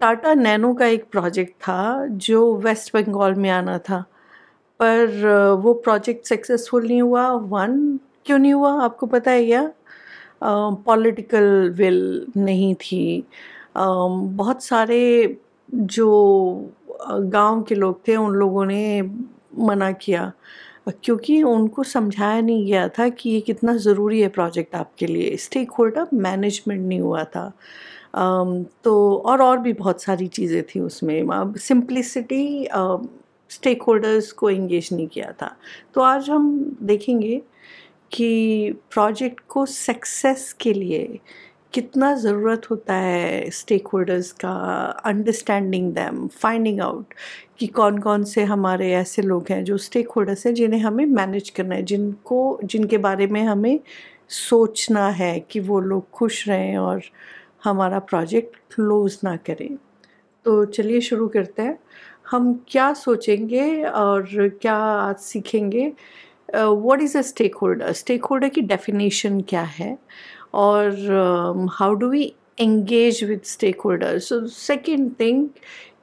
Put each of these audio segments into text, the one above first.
Tata nano का एक project था जो वेस्ट बंगाल में आना था पर वो प्रोजेक्ट सक्सेसफुल नहीं हुआ वन क्यों नहीं हुआ आपको पता है या पॉलिटिकल विल नहीं थी uh, बहुत सारे जो गांव के लोग थे उन लोगों ने मना किया क्योंकि उनको समझाया नहीं गया था कि ये कितना ज़रूरी है प्रोजेक्ट आपके लिए स्टेक होल्डर मैनेजमेंट नहीं हुआ था uh, तो और और भी बहुत सारी चीज़ें थी उसमें सिंप्लिसिटी स्टेक होल्डर्स को इंगेज नहीं किया था तो आज हम देखेंगे कि प्रोजेक्ट को सक्सेस के लिए कितना ज़रूरत होता है स्टेक होल्डर्स का अंडरस्टैंडिंग दैम फाइंडिंग आउट कि कौन कौन से हमारे ऐसे लोग हैं जो स्टेक होल्डर्स हैं जिन्हें हमें मैनेज करना है जिनको जिनके बारे में हमें सोचना है कि वो लोग खुश रहें और uh, हमारा प्रोजेक्ट क्लोज़ ना करें तो चलिए शुरू करते हैं हम क्या सोचेंगे और क्या आज सीखेंगे what is a stakeholder stakeholder की डेफिनेशन क्या है और how do we engage with stakeholder so second thing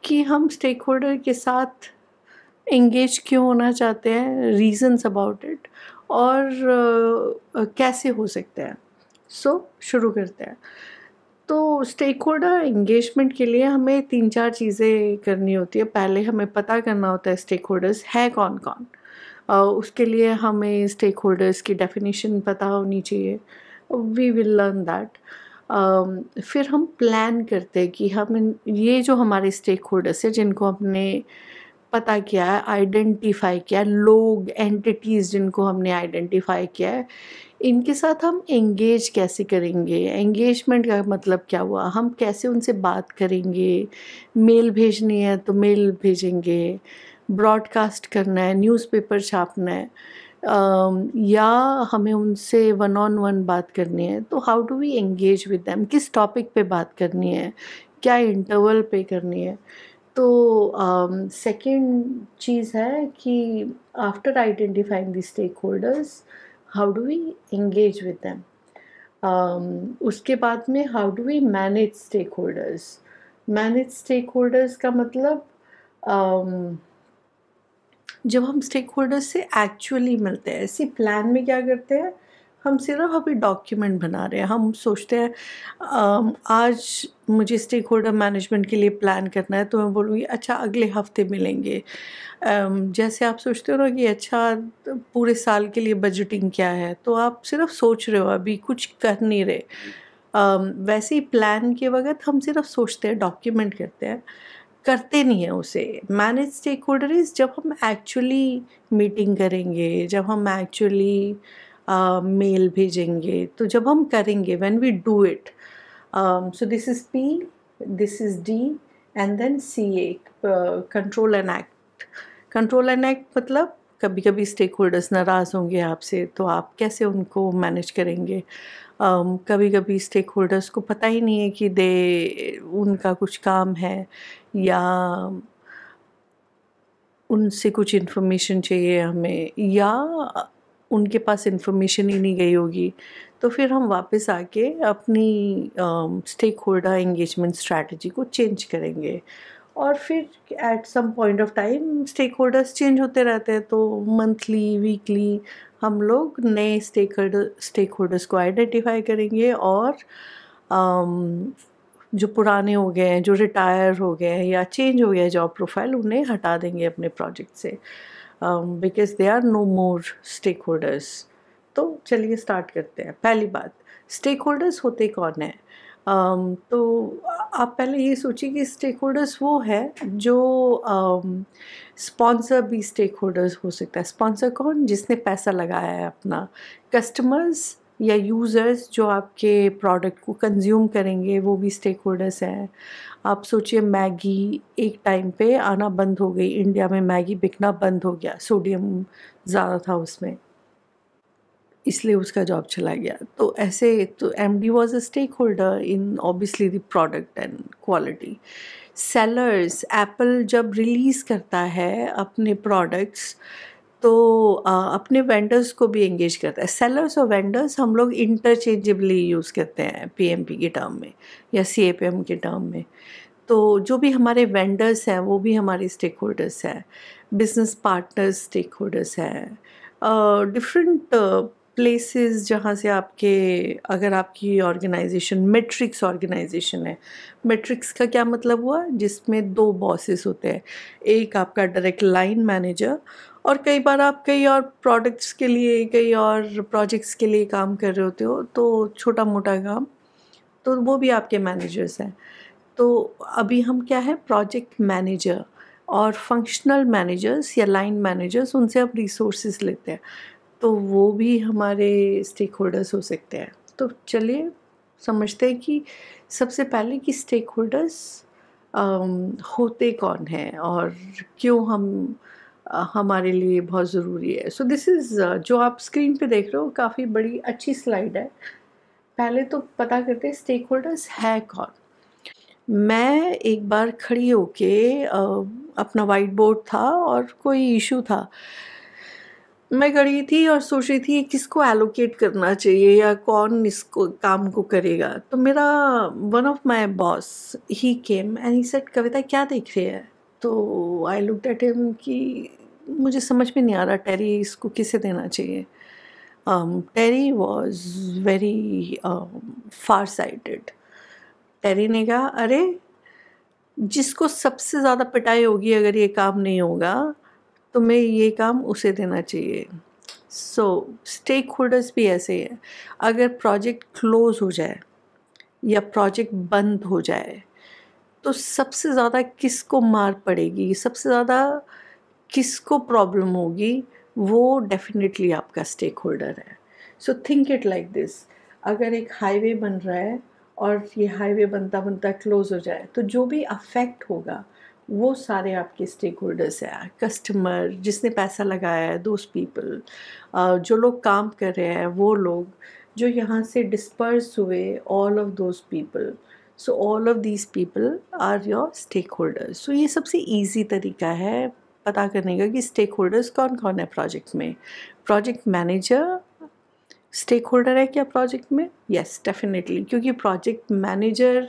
कि हम स्टेक होल्डर के साथ एंगेज क्यों होना चाहते हैं रीजन्स अबाउट इट और uh, कैसे हो सकते हैं सो so, शुरू करते हैं तो स्टेक होल्डर इंगेजमेंट के लिए हमें तीन चार चीज़ें करनी होती है पहले हमें पता करना होता है स्टेक होल्डर्स है कौन कौन uh, उसके लिए हमें स्टेक होल्डर्स की डेफिनेशन पता होनी चाहिए वी विल लर्न दैट फिर हम प्लान करते हैं कि हम ये जो हमारे स्टेक होल्डर्स हैं जिनको हमने पता किया है आइडेंटिफाई किया है लोग एंटिटीज़ जिनको हमने आइडेंटिफाई किया है इनके साथ हम एंगेज कैसे करेंगे एंगेजमेंट का मतलब क्या हुआ हम कैसे उनसे बात करेंगे मेल भेजनी है तो मेल भेजेंगे ब्रॉडकास्ट करना है न्यूज़पेपर छापना है या हमें उनसे वन ऑन वन बात करनी है तो how do we engage with them किस टॉपिक पे बात करनी है क्या इंटरवल पे करनी है तो uh, चीज़ है कि after identifying the stakeholders how do we engage with them उसके बाद में how do we manage stakeholders manage stakeholders का मतलब um, जब हम स्टेक होल्डर्स से एक्चुअली मिलते हैं ऐसी प्लान में क्या करते हैं हम सिर्फ अभी डॉक्यूमेंट बना रहे हैं हम सोचते हैं आज मुझे स्टेक होल्डर मैनेजमेंट के लिए प्लान करना है तो मैं बोलूँगी अच्छा अगले हफ्ते मिलेंगे जैसे आप सोचते हो ना कि अच्छा पूरे साल के लिए बजटिंग क्या है तो आप सिर्फ सोच रहे हो अभी कुछ कर नहीं रहे वैसे ही प्लान के वक्त हम सिर्फ सोचते हैं डॉक्यूमेंट करते हैं करते नहीं हैं उसे मैनेज स्टेक होल्डर इज़ जब हम एक्चुअली मीटिंग करेंगे जब हम एक्चुअली मेल भेजेंगे तो जब हम करेंगे when we do it so this is P this is D and then C A control and act control and act मतलब कभी कभी स्टेक होल्डर्स नाराज़ होंगे आपसे तो आप कैसे उनको मैनेज करेंगे um, कभी कभी स्टेक होल्डर्स को पता ही नहीं है कि दे उनका कुछ काम है या उनसे कुछ इन्फॉर्मेशन चाहिए हमें या उनके पास इन्फॉर्मेशन ही नहीं गई होगी तो फिर हम वापस आके अपनी स्टेक होल्डर इंगेजमेंट स्ट्रैटेजी को चेंज करेंगे और फिर at some point of time stakeholders change होते रहते हैं तो मंथली वीकली हम लोग नए स्टेक स्टेक होल्डर्स को आइडेंटिफाई करेंगे और um, जो पुराने हो गए हैं जो रिटायर हो गए हैं या चेंज हो गया जॉब प्रोफाइल उन्हें हटा देंगे अपने प्रोजेक्ट से because they are no more stakeholders तो चलिए स्टार्ट करते हैं पहली बात स्टेक होल्डर्स होते कौन है um, तो आप पहले ये सोचिए कि स्टेक होल्डर्स वो है जो स्पॉन्सर um, भी स्टेक होल्डर्स हो सकता है स्पॉन्सर कौन जिसने पैसा लगाया है अपना कस्टमर्स या यूज़र्स जो आपके प्रोडक्ट को कंज्यूम करेंगे वो भी स्टेक होल्डर्स हैं आप सोचिए मैगी एक टाइम पे आना बंद हो गई इंडिया में मैगी बिकना बंद हो गया सोडियम ज़्यादा था उसमें इसलिए उसका जॉब चला गया तो ऐसे तो M D was a stakeholder in obviously the product and quality sellers Apple जब रिलीज़ करता है अपने प्रोडक्ट्स तो अपने वेंडर्स को भी एंगेज करता है सेलर्स और वेंडर्स हम लोग इंटरचेंजेबली यूज़ करते हैं पीएमपी के टर्म में या सीएपीएम के टर्म में तो जो भी हमारे वेंडर्स हैं वो भी हमारे स्टेक होल्डर्स हैं बिजनेस पार्टनर्स स्टेक होल्डर्स हैं डिफरेंट प्लेसेस जहाँ से आपके अगर आपकी ऑर्गेनाइजेशन मैट्रिक्स ऑर्गेनाइजेशन है मेट्रिक्स का क्या मतलब हुआ जिसमें दो बॉसेस होते हैं एक आपका डायरेक्ट लाइन मैनेजर और कई बार आप कई और प्रोडक्ट्स के लिए कई और प्रोजेक्ट्स के लिए काम कर रहे होते हो तो छोटा मोटा काम तो वो भी आपके मैनेजर्स हैं तो अभी हम क्या है प्रोजेक्ट मैनेजर और फंक्शनल मैनेजर्स या लाइन मैनेजर्स उनसे आप रिसोर्सेज लेते हैं तो वो भी हमारे स्टेक होल्डर्स हो सकते हैं तो चलिए समझते हैं कि सबसे पहले कि स्टेक होल्डर्स होते कौन हैं और क्यों हम हमारे लिए बहुत ज़रूरी है सो दिस इज़ जो आप स्क्रीन पे देख रहे हो काफ़ी बड़ी अच्छी स्लाइड है पहले तो पता करते हैं स्टेक होल्डर्स है कौन मैं एक बार खड़ी होके अपना वाइट बोर्ड था और कोई इशू था मैं खड़ी थी और सोच रही थी किसको एलोकेट करना चाहिए या कौन इसको काम को करेगा तो मेरा one of my boss he came and he said Kavita क्या देख रही है तो आई लुक डेट हिम कि मुझे समझ में नहीं आ रहा टेरी इसको किसे देना चाहिए Terry was very farsighted Terry ने कहा अरे जिसको सबसे ज़्यादा पिटाई होगी अगर ये काम नहीं होगा तो मैं ये काम उसे देना चाहिए सो स्टेक होल्डर्स भी ऐसे ही अगर प्रोजेक्ट क्लोज हो जाए या प्रोजेक्ट बंद हो जाए तो सबसे ज़्यादा किसको मार पड़ेगी सबसे ज़्यादा किसको प्रॉब्लम होगी वो डेफिनेटली आपका स्टेक होल्डर है so think it like this अगर एक हाईवे बन रहा है और ये हाईवे बनता बनता क्लोज़ हो जाए तो जो भी अफेक्ट होगा वो सारे आपके स्टेक होल्डर्स हैं कस्टमर जिसने पैसा लगाया है दोस्त पीपल जो लोग काम कर रहे हैं वो लोग जो यहाँ से डिस्पर्स हुए all of those people so all of these people are your stakeholders so ये सबसे ईजी तरीका है पता करने का कि स्टेक होल्डर्स कौन कौन है प्रोजेक्ट में प्रोजेक्ट मैनेजर स्टेक होल्डर है क्या प्रोजेक्ट में यस डेफिनेटली क्योंकि प्रोजेक्ट मैनेजर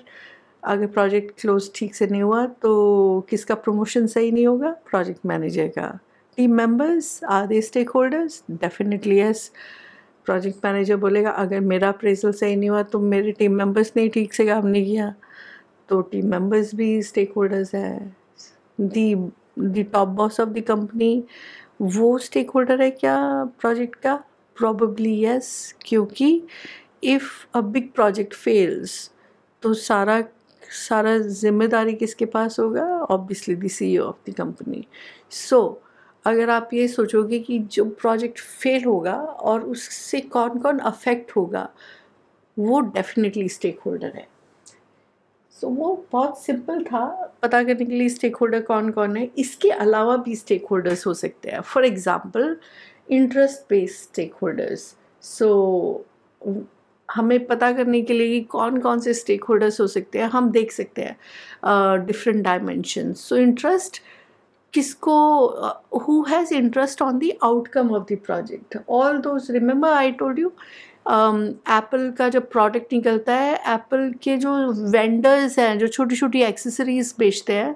अगर प्रोजेक्ट क्लोज ठीक से नहीं हुआ तो किसका प्रमोशन सही नहीं होगा प्रोजेक्ट मैनेजर का team members are they stakeholders definitely yes project manager बोलेगा अगर मेरा अप्रेजल सही नहीं हुआ तो मेरे टीम मेंबर्स ने ठीक से काम नहीं किया तो टीम मेंबर्स भी स्टेक होल्डर्स हैं the the top boss of the company वो स्टेक होल्डर है क्या प्रोजेक्ट का प्रॉबली यस क्योंकि if a big project fails तो सारा सारा जिम्मेदारी किसके पास होगा obviously the C of the company so अगर आप ये सोचोगे कि जो प्रोजेक्ट फेल होगा और उससे कौन कौन अफेक्ट होगा वो डेफिनेटली स्टेक होल्डर है सो so, वो बहुत सिंपल था पता करने के लिए स्टेक होल्डर कौन कौन है इसके अलावा भी स्टेक होल्डर्स हो सकते हैं for example interest based stakeholders so हमें पता करने के लिए कि कौन कौन से स्टेक होल्डर्स हो सकते हैं हम देख सकते हैं डिफरेंट डायमेंशन सो इंटरेस्ट किसको who has interest on the outcome of the project all those remember I told you Apple um, का जब प्रोडक्ट निकलता है एप्पल के जो वेंडर्स हैं जो छोटी छोटी एक्सेसरीज बेचते हैं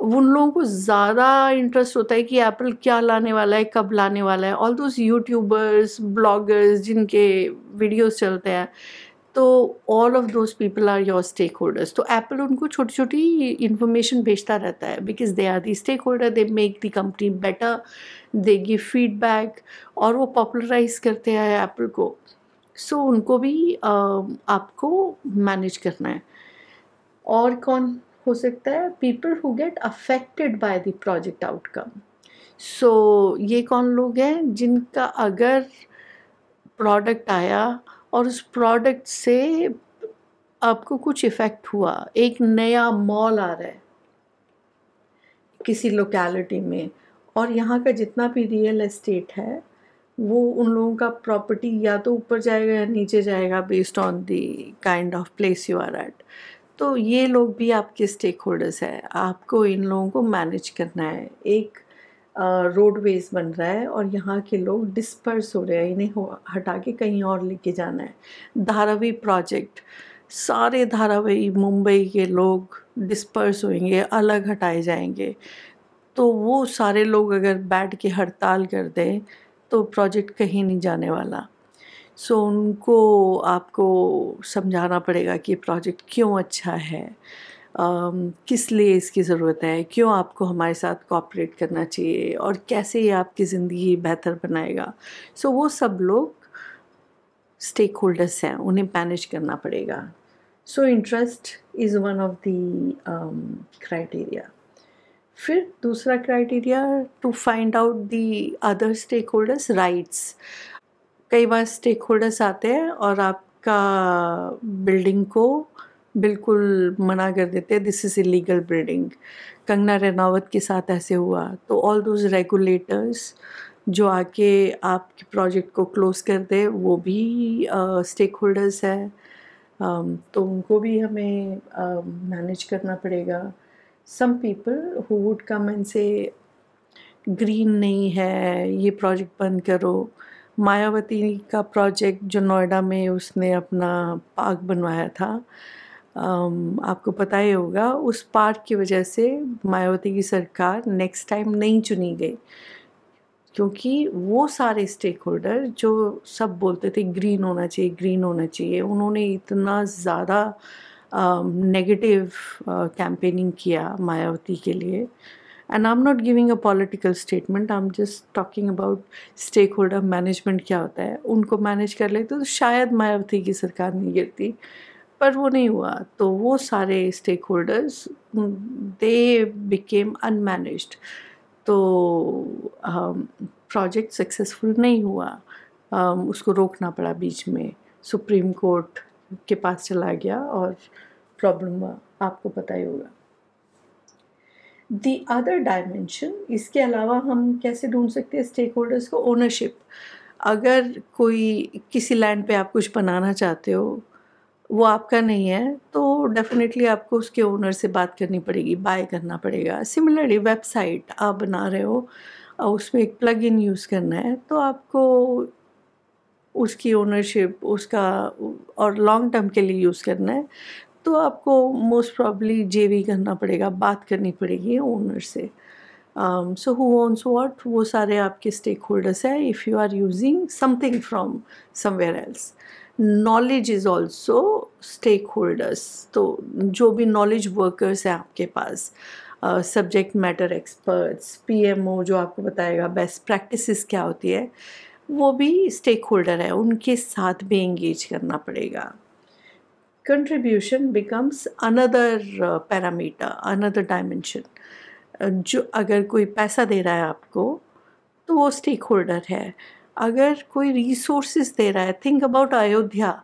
उन लोगों को ज़्यादा इंटरेस्ट होता है कि एप्पल क्या लाने वाला है कब लाने वाला है ऑल दोज यूट्यूबर्स ब्लॉगर्स जिनके वीडियोस चलते हैं तो all of those people are your stakeholders तो एप्पल उनको छोटी छोटी इन्फॉर्मेशन भेजता रहता है because they are the stakeholder they make the company better they give feedback और वो पॉपुलराइज करते हैं एप्पल को सो so, उनको भी आ, आपको मैनेज करना है और कौन हो सकता है people who get affected by the project outcome so ये कौन लोग हैं जिनका अगर प्रोडक्ट आया और उस प्रोडक्ट से आपको कुछ इफ़ेक्ट हुआ एक नया मॉल आ रहा है किसी लोकेलिटी में और यहाँ का जितना भी रियल एस्टेट है वो उन लोगों का प्रॉपर्टी या तो ऊपर जाएगा या नीचे जाएगा based on the kind of place you are at तो ये लोग भी आपके स्टेक होल्डर्स हैं आपको इन लोगों को मैनेज करना है एक रोडवेज बन रहा है और यहाँ के लोग डिस्पर्स हो रहे हैं इन्हें हटा के कहीं और लेके जाना है धारावी प्रोजेक्ट सारे धारावी मुंबई के लोग डिस्पर्स होंगे अलग हटाए जाएंगे तो वो सारे लोग अगर बैठ के हड़ताल कर दें तो प्रोजेक्ट कहीं नहीं जाने वाला सो so, उनको आपको समझाना पड़ेगा कि प्रोजेक्ट क्यों अच्छा है um, किस लिए इसकी ज़रूरत है क्यों आपको हमारे साथ कॉपरेट करना चाहिए और कैसे ये आपकी ज़िंदगी बेहतर बनाएगा सो so, वो सब लोग स्टेक होल्डर्स हैं उन्हें मैनेज करना पड़ेगा so interest is one of the criteria फिर दूसरा criteria to find out the other stakeholders rights कई बार स्टेक होल्डर्स आते हैं और आपका बिल्डिंग को बिल्कुल मना कर देते हैं this is illegal building Kangana Ranaut के साथ ऐसे हुआ तो ऑल दोज रेगुलेटर्स जो आके आपके प्रोजेक्ट को क्लोज़ कर दे वो भी स्टेक होल्डर्स है um, तो उनको भी हमें मैनेज uh, करना पड़ेगा some people who would come and say green नहीं है ये प्रोजेक्ट बंद करो मायावती का प्रोजेक्ट जो नोएडा में उसने अपना पार्क बनवाया था um, आपको पता ही होगा उस पार्क की वजह से मायावती की सरकार नेक्स्ट टाइम नहीं चुनी गई क्योंकि वो सारे स्टेक होल्डर जो सब बोलते थे ग्रीन होना चाहिए ग्रीन होना चाहिए उन्होंने इतना ज़्यादा नेगेटिव um, कैंपेनिंग uh, किया मायावती के लिए and I am not giving a political statement I am just talking about stakeholder management क्या होता है उनको मैनेज कर लेते तो शायद मायावती की सरकार नहीं गिरती पर वो नहीं हुआ तो वो सारे stakeholders they became unmanaged तो प्रोजेक्ट um, सक्सेसफुल नहीं हुआ um, उसको रोकना पड़ा बीच में सुप्रीम कोर्ट के पास चला गया और प्रॉब्लम हुआ आपको पता ही होगा दी अदर डायमेंशन इसके अलावा हम कैसे ढूंढ सकते हैं स्टेक होल्डर्स को ओनरशिप अगर कोई किसी लैंड पे आप कुछ बनाना चाहते हो वो आपका नहीं है तो डेफिनेटली आपको उसके ओनर से बात करनी पड़ेगी बाय करना पड़ेगा सिमिलरली वेबसाइट आप बना रहे हो उसमें एक प्लग इन यूज़ करना है तो आपको उसकी ओनरशिप उसका और लॉन्ग टर्म के लिए यूज़ करना है तो आपको मोस्ट प्रॉब्ली वी करना पड़ेगा बात करनी पड़ेगी ओनर से सो हु ओन्स वॉट वो सारे आपके स्टेक होल्डर्स हैं if you are using something from somewhere else knowledge is also stakeholders तो जो भी नॉलेज वर्कर्स हैं आपके पास subject matter experts P M O जो आपको बताएगा बेस्ट प्रैक्टिस क्या होती है वो भी स्टेक होल्डर है उनके साथ भी एंगेज करना पड़ेगा contribution becomes another parameter another dimension जो अगर कोई पैसा दे रहा है आपको तो वो स्टेक होल्डर है अगर कोई रिसोर्सेज दे रहा है थिंक अबाउट अयोध्या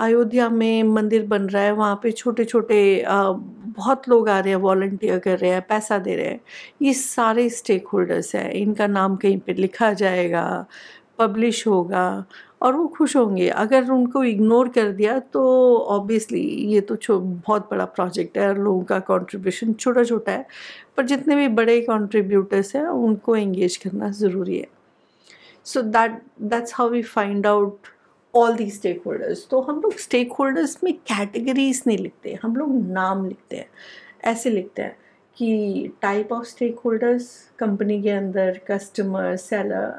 अयोध्या में मंदिर बन रहा है वहाँ पे छोटे छोटे uh, बहुत लोग आ रहे हैं वॉल्टियर कर रहे हैं पैसा दे रहे हैं ये सारे स्टेक होल्डर्स हैं इनका नाम कहीं पे लिखा जाएगा पब्लिश होगा और वो खुश होंगे अगर उनको इग्नोर कर दिया तो ऑब्वियसली ये तो बहुत बड़ा प्रोजेक्ट है और लोगों का कंट्रीब्यूशन छोटा छोटा है पर जितने भी बड़े कंट्रीब्यूटर्स हैं उनको एंगेज करना ज़रूरी है so that that's how we find out all the stakeholders तो हम लोग स्टेक होल्डर्स में कैटेगरीज नहीं लिखते हम लोग नाम लिखते हैं ऐसे लिखते हैं कि type of stakeholders company के अंदर कस्टमर सेलर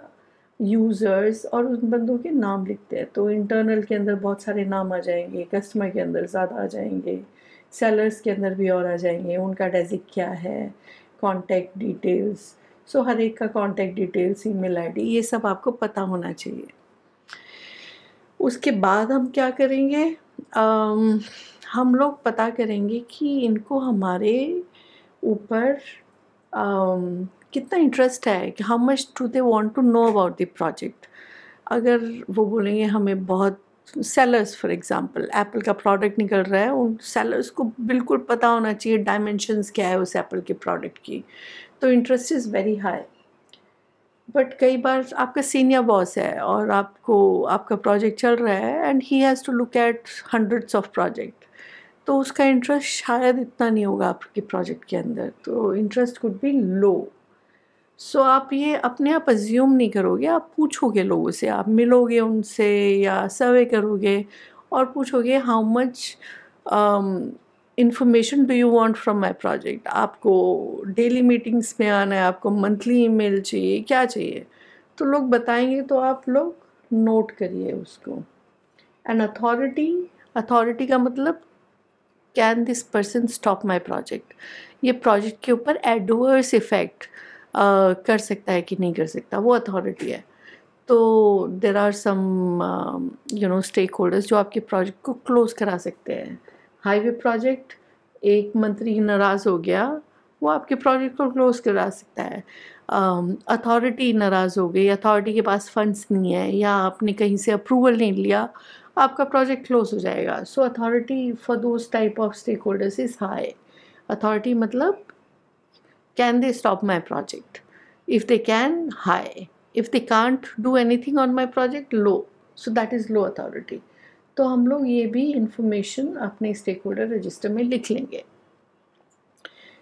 यूज़र्स और उन बंदों के नाम लिखते हैं तो इंटरनल के अंदर बहुत सारे नाम आ जाएंगे कस्टमर के अंदर ज़्यादा आ जाएंगे सेलर्स के अंदर भी और आ जाएंगे उनका डेजिक क्या है कॉन्टैक्ट डिटेल्स सो हर एक का कॉन्टैक्ट डिटेल्स ईमेल आईडी ये सब आपको पता होना चाहिए उसके बाद हम क्या करेंगे um, हम लोग पता करेंगे कि इनको हमारे ऊपर कितना इंटरेस्ट है कि how much to they want to know about the project अगर वो बोलेंगे हमें बहुत सेलर्स फॉर एग्जांपल एप्पल का प्रोडक्ट निकल रहा है उन सेलर्स को बिल्कुल पता होना चाहिए डायमेंशंस क्या है उस एप्पल के प्रोडक्ट की तो interest is very high but कई बार आपका सीनियर बॉस है और आपको आपका प्रोजेक्ट चल रहा है and he has to look at hundreds of project तो उसका इंटरेस्ट शायद इतना नहीं होगा आपके प्रोजेक्ट के अंदर तो interest could be low so so, आप ये अपने आप अज्यूम नहीं करोगे आप पूछोगे लोगों से आप मिलोगे उनसे या सर्वे करोगे और पूछोगे how much information do you want from my project आपको डेली मीटिंग्स में आना है आपको मंथली ईमेल चाहिए क्या चाहिए तो लोग बताएंगे तो आप लोग नोट करिए उसको एंड अथॉरिटी अथॉरिटी का मतलब can this person stop my project ये प्रोजेक्ट के ऊपर एडवर्स इफ़ेक्ट कर सकता है कि नहीं कर सकता वो अथॉरिटी है तो there are some you know stakeholders जो आपके प्रोजेक्ट को क्लोज़ करा सकते हैं हाईवे प्रोजेक्ट एक मंत्री नाराज़ हो गया वो आपके प्रोजेक्ट को क्लोज़ करा सकता है अथॉरिटी um, नाराज़ हो गई अथॉरिटी के पास फंड्स नहीं है या आपने कहीं से अप्रूवल नहीं लिया आपका प्रोजेक्ट क्लोज हो जाएगा सो authority for those type of stakeholders is high authority मतलब Can they stop my project? If they can, high. If they can't do anything on my project, low. So that is low authority. तो हम लोग ये भी information अपने stake stakeholder register में लिख लेंगे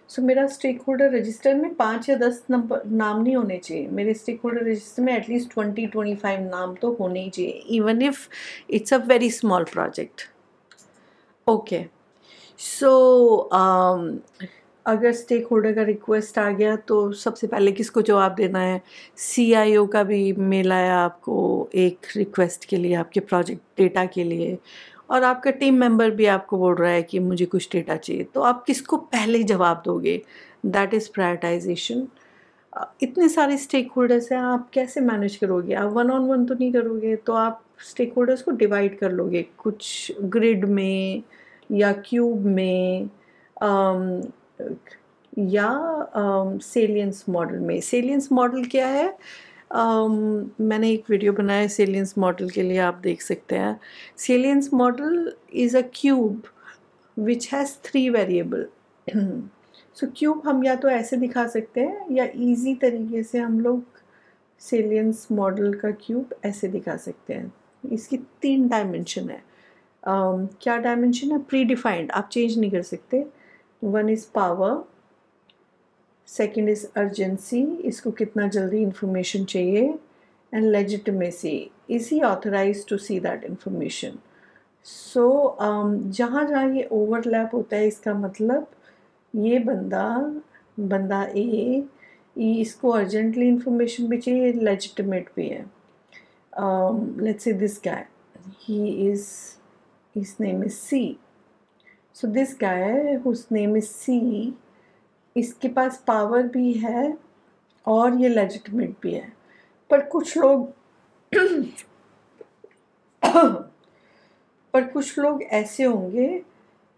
सो so, मेरा स्टेक होल्डर रजिस्टर में पाँच या दस नंबर नाम नहीं होने चाहिए मेरे स्टेक होल्डर रजिस्टर में एटलीस्ट ट्वेंटी ट्वेंटी फाइव नाम तो होने ही चाहिए even if it's a very small project okay so अगर स्टेक होल्डर का रिक्वेस्ट आ गया तो सबसे पहले किसको जवाब देना है सीआईओ का भी मेल आया आपको एक रिक्वेस्ट के लिए आपके प्रोजेक्ट डेटा के लिए और आपका टीम मेंबर भी आपको बोल रहा है कि मुझे कुछ डेटा चाहिए तो आप किसको पहले जवाब दोगे दैट इज़ प्रायटाइजेशन इतने सारे स्टेक होल्डर्स हैं आप कैसे मैनेज करोगे आप वन ऑन वन तो नहीं करोगे तो आप स्टेक होल्डर्स को डिवाइड कर लोगे कुछ ग्रिड में या क्यूब में um, या सेलियंस um, मॉडल में सेलियंस मॉडल क्या है um, मैंने एक वीडियो बनाया सेलियंस मॉडल के लिए आप देख सकते हैं salience model is a cube which has three variable so cube हम या तो ऐसे दिखा सकते हैं या इजी तरीके से हम लोग सेलियंस मॉडल का क्यूब ऐसे दिखा सकते हैं इसकी तीन डायमेंशन है um, क्या डायमेंशन है प्री डिफाइंड आप चेंज नहीं कर सकते one is power second is urgency इसको कितना जल्दी इन्फॉर्मेशन चाहिए and legitimacy is he authorised to see that information so जहाँ जहाँ ये ओवरलैप होता है इसका मतलब ये बंदा बंदा ए इसको अर्जेंटली इन्फॉर्मेशन भी चाहिए लेजिटमेट भी है let's say this guy he is his name is C so this guy whose name is C इसके पास पावर भी है और ये लेजिटमेट भी है पर कुछ लोग पर कुछ लोग ऐसे होंगे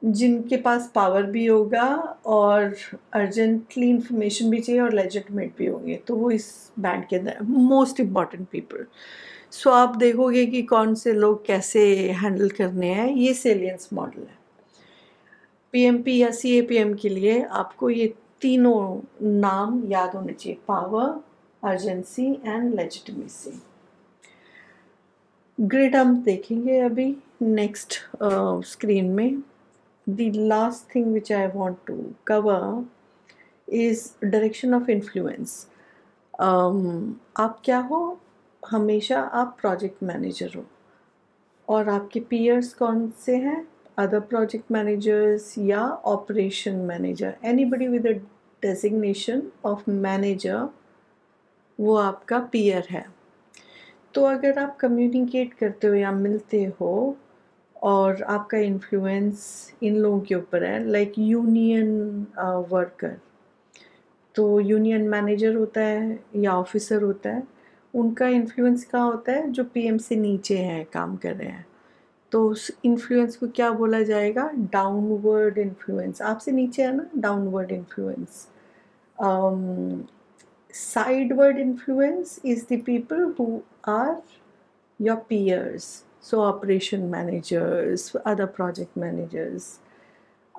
जिनके पास पावर भी होगा और अर्जेंटली इंफॉर्मेशन भी चाहिए और लेजिटमेट भी होंगे तो वो इस बैंड के अंदर मोस्ट इम्पॉर्टेंट पीपल सो आप देखोगे कि कौन से लोग कैसे हैंडल करने हैं ये सेलियंस मॉडल है पीएमपी या सीएपीएम के लिए आपको ये तीनों नाम याद होने चाहिए power urgency and legitimacy grid हम देखेंगे अभी नेक्स्ट स्क्रीन में the last thing which I want to cover is direction of influence आप क्या हो हमेशा आप प्रोजेक्ट मैनेजर हो और आपके पीयर्स कौन से हैं other project managers या operation manager anybody with a designation of manager वो आपका पीयर है तो अगर आप कम्युनिकेट करते हो या मिलते हो और आपका इन्फ्लुएंस इन लोगों के ऊपर है लाइक यूनियन वर्कर तो यूनियन मैनेजर होता है या ऑफिसर होता है उनका इन्फ्लुएंस कहाँ होता है जो पीएम से नीचे हैं काम कर रहे हैं तो उस इन्फ्लुएंस को क्या बोला जाएगा डाउनवर्ड इन्फ्लुएंस आपसे नीचे है ना downward influence sideward influence is the people who are your peers so operation managers other project managers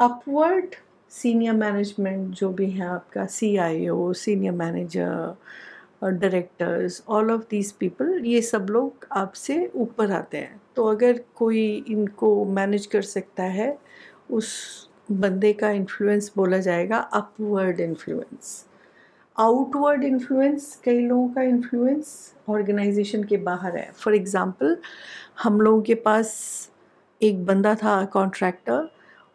upward senior management जो भी हैं आपका C I O senior manager directors all of these people ये सब लोग आपसे ऊपर आते हैं तो अगर कोई इनको मैनेज कर सकता है उस बंदे का इन्फ्लुएंस बोला जाएगा अपवर्ड इन्फ्लुएंस आउटवर्ड इन्फ्लुएंस कई लोगों का इन्फ्लुएंस ऑर्गेनाइजेशन के बाहर है फॉर एग्ज़ाम्पल हम लोगों के पास एक बंदा था कॉन्ट्रैक्टर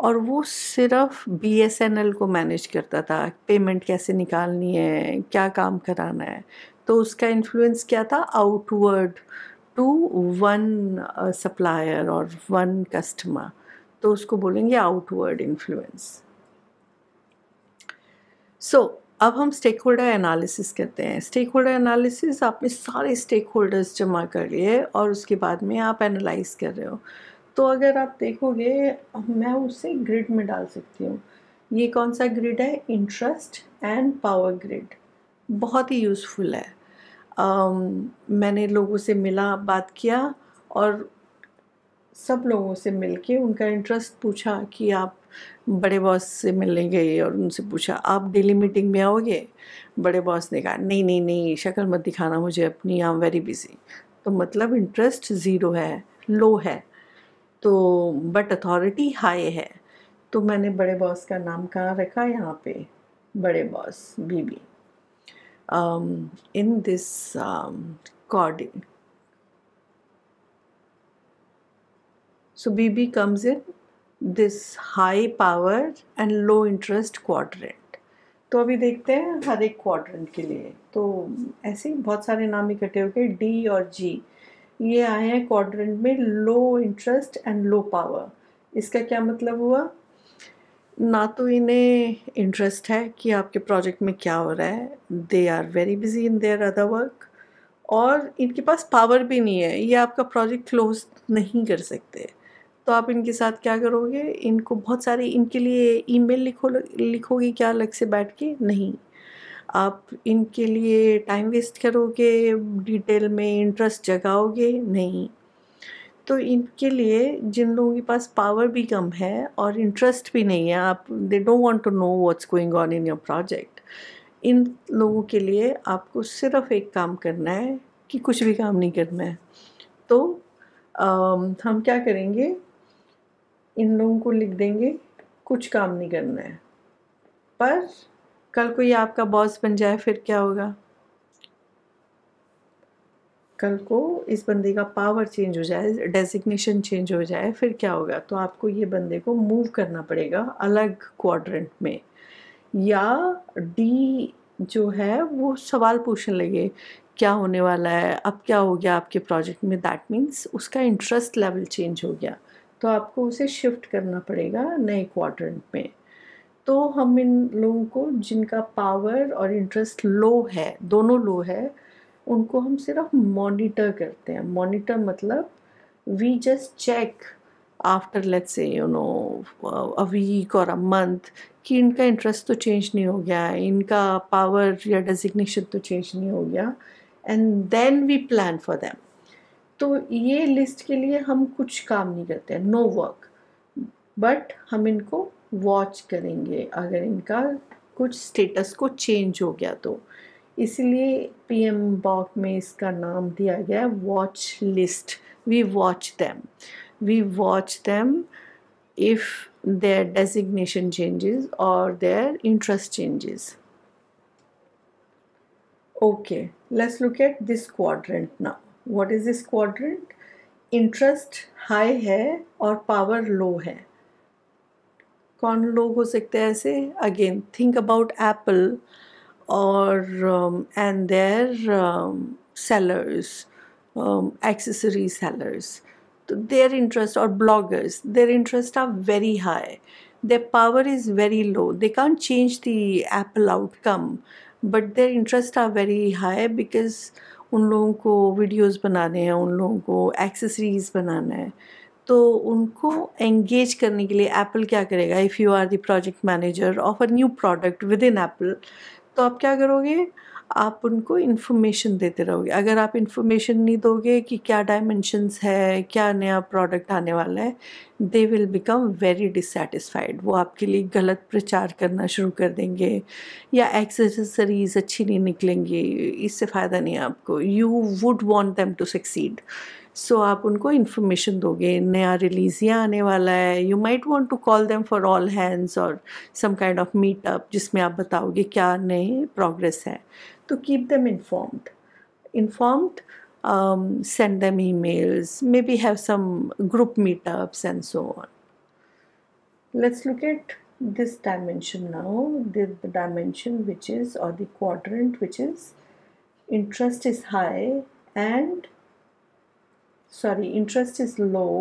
और वो सिर्फ बी एस एन एल को मैनेज करता था पेमेंट कैसे निकालनी है क्या काम कराना है तो उसका इन्फ्लुएंस क्या था आउटवर्ड टू वन सप्लायर और वन कस्टमर तो उसको बोलेंगे आउटवर्ड इन्फ्लुएंस सो अब हम स्टेक होल्डर एनालिसिस करते हैं स्टेक होल्डर एनालिसिस आपने सारे स्टेक होल्डर्स जमा कर लिए और उसके बाद में आप एनालाइज कर रहे हो तो अगर आप देखोगे मैं उसे ग्रिड में डाल सकती हूँ ये कौन सा ग्रिड है इंटरेस्ट एंड पावर ग्रिड बहुत ही यूज़फुल है मैंने लोगों से मिला बात किया और सब लोगों से मिल के उनका इंटरेस्ट पूछा कि आप बड़े बॉस से मिलने गए और उनसे पूछा आप डेली मीटिंग में आओगे बड़े बॉस ने कहा नहीं नहीं नहीं शक्ल मत दिखाना मुझे अपनी आई एम वेरी बिज़ी तो मतलब इंटरेस्ट ज़ीरो है लो है तो बट अथॉरिटी हाई है तो मैंने बड़े बॉस का नाम कहाँ रखा यहाँ पे बड़े boss BB um, in this um, cording. So BB comes in this high power and low interest quadrant. तो अभी देखते हैं हर एक क्वाड्रेंट के लिए तो ऐसे ही बहुत सारे नाम इकट्ठे हो गए डी और जी ये आए हैं क्वाड्रेंट में low interest and low power इसका क्या मतलब हुआ ना तो इन्हें इंटरेस्ट है कि आपके प्रोजेक्ट में क्या हो रहा है they are very busy in their other work और इनके पास पावर भी नहीं है ये आपका प्रोजेक्ट क्लोज नहीं कर सकते तो आप इनके साथ क्या करोगे इनको बहुत सारे इनके लिए ईमेल लिखो लिखोगे क्या अलग से बैठ के नहीं आप इनके लिए टाइम वेस्ट करोगे डिटेल में इंटरेस्ट जगाओगे नहीं तो इनके लिए जिन लोगों के पास पावर भी कम है और इंटरेस्ट भी नहीं है आप they don't want to know what's going on in your project इन लोगों के लिए आपको सिर्फ एक काम करना है कि कुछ भी काम नहीं करना है तो आ, हम क्या करेंगे इन लोगों को लिख देंगे कुछ काम नहीं करना है पर कल कोई आपका बॉस बन जाए फिर क्या होगा कल को इस बंदे का पावर चेंज हो जाए डेजिग्नेशन चेंज हो जाए फिर क्या होगा तो आपको ये बंदे को मूव करना पड़ेगा अलग क्वाड्रेंट में या डी जो है वो सवाल पूछने लगे क्या होने वाला है अब क्या हो गया आपके प्रोजेक्ट में दैट मीन्स उसका इंटरेस्ट लेवल चेंज हो गया तो आपको उसे शिफ्ट करना पड़ेगा नए क्वाड्रेंट में तो हम इन लोगों को जिनका पावर और इंटरेस्ट लो है दोनों लो है उनको हम सिर्फ मॉनिटर करते हैं मॉनिटर मतलब we just check after let say you know a week और अ मंथ कि इनका इंटरेस्ट तो चेंज नहीं हो गया इनका पावर या डेजिग्नेशन तो चेंज नहीं हो गया and then we plan for them तो ये लिस्ट के लिए हम कुछ काम नहीं करते हैं नो वर्क बट हम इनको वॉच करेंगे अगर इनका कुछ स्टेटस को चेंज हो गया तो इसलिए पी एम बॉक में इसका नाम दिया गया watch list we watch them we watch them if their designation changes और their interest changes okay let's look at this quadrant ना what is this quadrant interest high है और पावर लो है कौन लोग हो सकते हैं ऐसे again think about Apple or um, and their um, sellers, um, accessory sellers, their interest or bloggers, their interest are very high. Their power is very low. They can't change the Apple outcome, but their interest are very high because उन लोगों को videos बनाने हैं उन लोगों को accessories बनाना है तो उनको एंगेज करने के लिए एप्पल क्या करेगा if you are the project manager of a new product within Apple तो आप क्या करोगे आप उनको इन्फॉर्मेशन देते रहोगे अगर आप इन्फॉर्मेशन नहीं दोगे कि क्या डायमेंशंस है क्या नया प्रोडक्ट आने वाला है they will become very dissatisfied वो आपके लिए गलत प्रचार करना शुरू कर देंगे या एक्सेसरीज अच्छी नहीं निकलेंगी इससे फ़ायदा नहीं है आपको you would want them to succeed so so, आप उनको इन्फॉर्मेशन दोगे नया रिलीज़ यहाँ आने वाला है you might want to call them for all hands और सम काइंड ऑफ मीटअप जिसमें आप बताओगे क्या नए प्रोग्रेस है तो keep them informed informed send them emails maybe have some group meetups and so on let's look at this dimension now this dimension which is और or the quadrant is is interest is sorry interest is low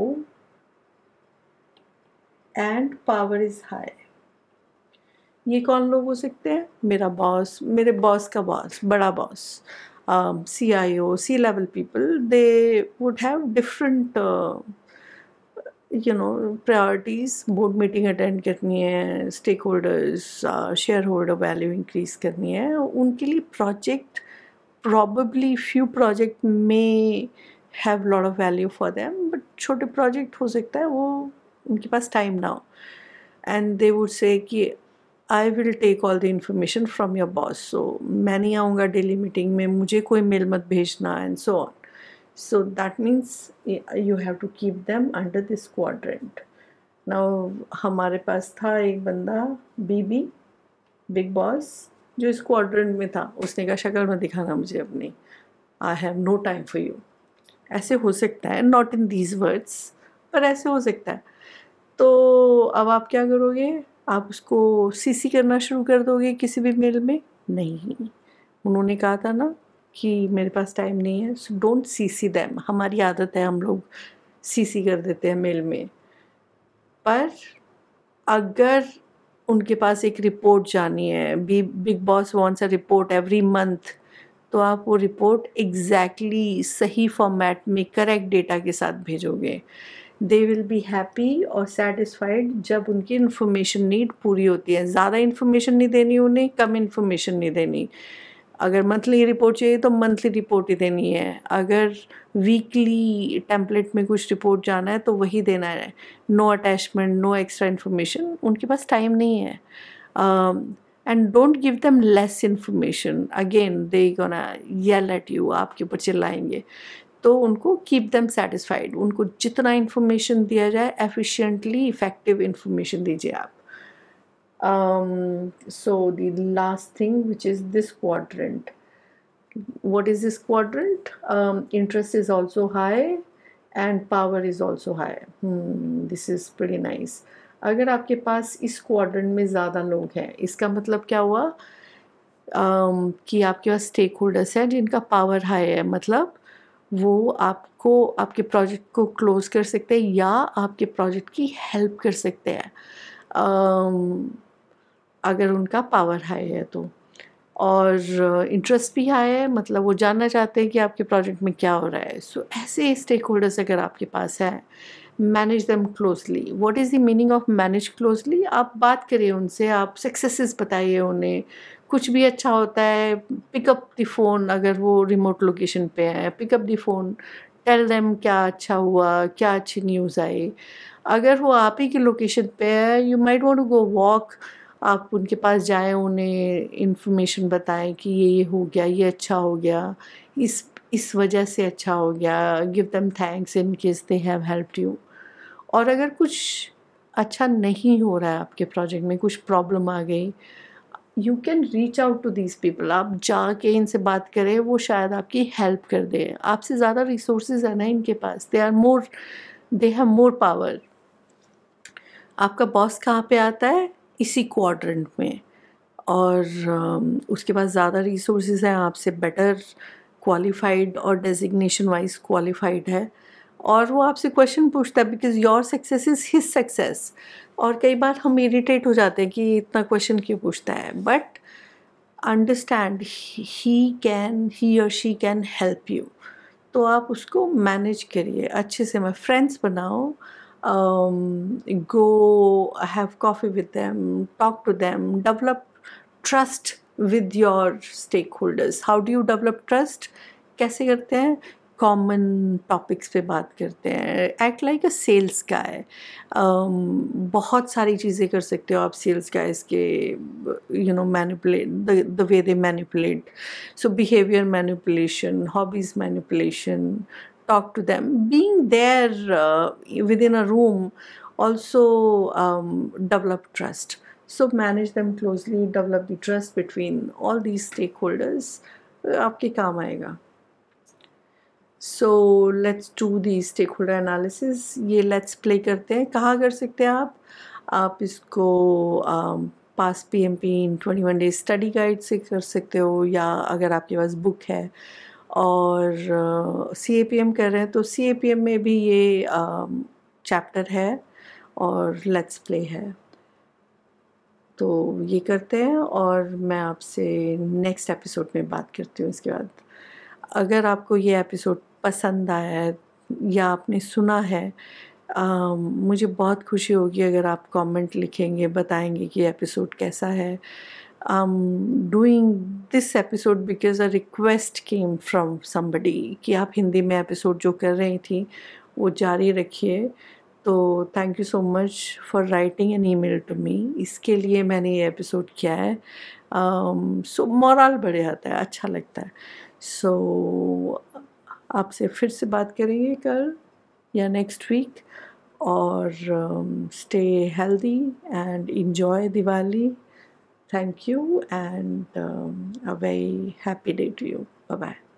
and power is high ये कौन लोग हो सकते हैं मेरा boss मेरे boss का बॉस बड़ा boss C I O C level people they would have different you know priorities board meeting attend करनी है stakeholders shareholder value increase करनी है उनके लिए प्रोजेक्ट प्रॉबली फ्यू प्रोजेक्ट में have lot of value for them but छोटे project हो सकता है वो उनके पास टाइम ना हो एंड दे वुड से कि I will take all the information from your boss so मैं नहीं आऊँगा डेली मीटिंग में मुझे कोई मेल मत भेजना and so on so that means you have to keep them under this quadrant ना हमारे पास था एक बंदा बीबी बिग बॉस जो इस क्वाड्रेंट में था उसने कहा शक्ल में दिखाना मुझे अपनी I have no time for you ऐसे हो सकता है नॉट इन दीज वर्ड्स पर ऐसे हो सकता है तो अब आप क्या करोगे आप उसको सीसी करना शुरू कर दोगे किसी भी मेल में नहीं उन्होंने कहा था ना कि मेरे पास टाइम नहीं है so don't see see them हमारी आदत है हम लोग सी सी कर देते हैं मेल में पर अगर उनके पास एक रिपोर्ट जानी है B big boss wants a report every month तो आप वो रिपोर्ट एग्जैक्टली exactly सही फॉर्मेट में करेक्ट डेटा के साथ भेजोगे दे विल बी हैप्पी और सेटिस्फाइड जब उनकी इन्फॉर्मेशन नीड पूरी होती है ज़्यादा इन्फॉर्मेशन नहीं देनी उन्हें कम इन्फॉर्मेशन नहीं देनी अगर मंथली रिपोर्ट चाहिए तो मंथली रिपोर्ट ही देनी है अगर वीकली टेम्पलेट में कुछ रिपोर्ट जाना है तो वही देना है no attachment no extra information उनके पास टाइम नहीं है uh, and don't give them less information again they gonna yell at you आपके ऊपर चिल्लाएंगे तो उनको keep them satisfied. उनको जितना information दिया जाए efficiently, effective information दीजिए आप um, so the last thing which is this quadrant what is this quadrant um, interest is also high and power is also high hmm, this is pretty nice अगर आपके पास इस quadrant में ज़्यादा लोग हैं इसका मतलब क्या हुआ um, कि आपके पास स्टेक होल्डर्स हैं जिनका पावर हाई है मतलब वो आपको आपके प्रोजेक्ट को क्लोज कर सकते हैं या आपके प्रोजेक्ट की हेल्प कर सकते हैं um, अगर उनका पावर हाई है तो और इंटरेस्ट भी हाई है मतलब वो जानना चाहते हैं कि आपके प्रोजेक्ट में क्या हो रहा है सो so, ऐसे स्टेक होल्डर्स अगर आपके पास है manage them closely what is the meaning of manage closely आप बात करिए उनसे आप सक्सेसेस बताइए उन्हें कुछ भी अच्छा होता है पिकअप द फ़ोन अगर वो रिमोट लोकेशन पे है pick up the phone tell them क्या अच्छा हुआ क्या अच्छी न्यूज़ आई अगर वो आप ही की लोकेशन पे है you might want go walk आप उनके पास जाएँ उन्हें इन्फॉर्मेशन बताएं कि ये ये हो गया ये अच्छा हो गया इस इस वजह से अच्छा हो गया give them thanks in case they have help you और अगर कुछ अच्छा नहीं हो रहा है आपके प्रोजेक्ट में कुछ प्रॉब्लम आ गई you can reach out to these people आप जाके इनसे बात करें वो शायद आपकी हेल्प कर दे आपसे ज़्यादा रिसोर्सेज है ना इनके पास they are more they have more power आपका बॉस कहाँ पे आता है इसी क्वाड्रेंट में और um, उसके पास ज़्यादा रिसोर्सेज हैं आपसे बेटर क्वालिफाइड और डेजिग्नेशन वाइज क्वालिफाइड है और वो आपसे क्वेश्चन पूछता है because your success is his success और कई बार हम इरिटेट हो जाते हैं कि इतना क्वेश्चन क्यों पूछता है but understand he can he और शी कैन हेल्प यू तो आप उसको मैनेज करिए अच्छे से मैं फ्रेंड्स बनाओ go have coffee with them talk to them develop trust with your stakeholders how do you develop trust कैसे करते हैं कॉमन टॉपिक्स पे बात करते हैं एक्ट लाइक अ सेल्स का है बहुत सारी चीज़ें कर सकते हो आप सेल्स का इसके you know manipulate the way they manipulate so behaviour manipulation hobbies manipulation talk to them being there within a room also develop trust so manage them closely develop the trust between all the stakeholders आपके काम आएगा so let's do the stakeholder analysis ये let's play करते हैं कहाँ कर सकते हैं आप आप इसको pass P M P in twenty one days study guide से कर सकते हो या अगर आपके पास बुक है और सी ए पी एम कर रहे हैं तो सी ए पी एम में भी ये चैप्टर um, uh, है और लेट्स प्ले है तो ये करते हैं और मैं आपसे नेक्स्ट एपिसोड में बात करती हूँ इसके बाद अगर आपको ये एपिसोड पसंद आया है या आपने सुना है आ, मुझे बहुत खुशी होगी अगर आप कमेंट लिखेंगे बताएंगे कि एपिसोड कैसा है um, doing this episode because a request came from somebody कि आप हिंदी में एपिसोड जो कर रही थी वो जारी रखिए तो thank you so much for writing an email to me इसके लिए मैंने ये एपिसोड किया है सो मॉरल बढ़ जाता है अच्छा लगता है सो so, आपसे फिर से बात करेंगे कल या नेक्स्ट वीक और stay healthy and enjoy Diwali thank you and a very happy day to you bye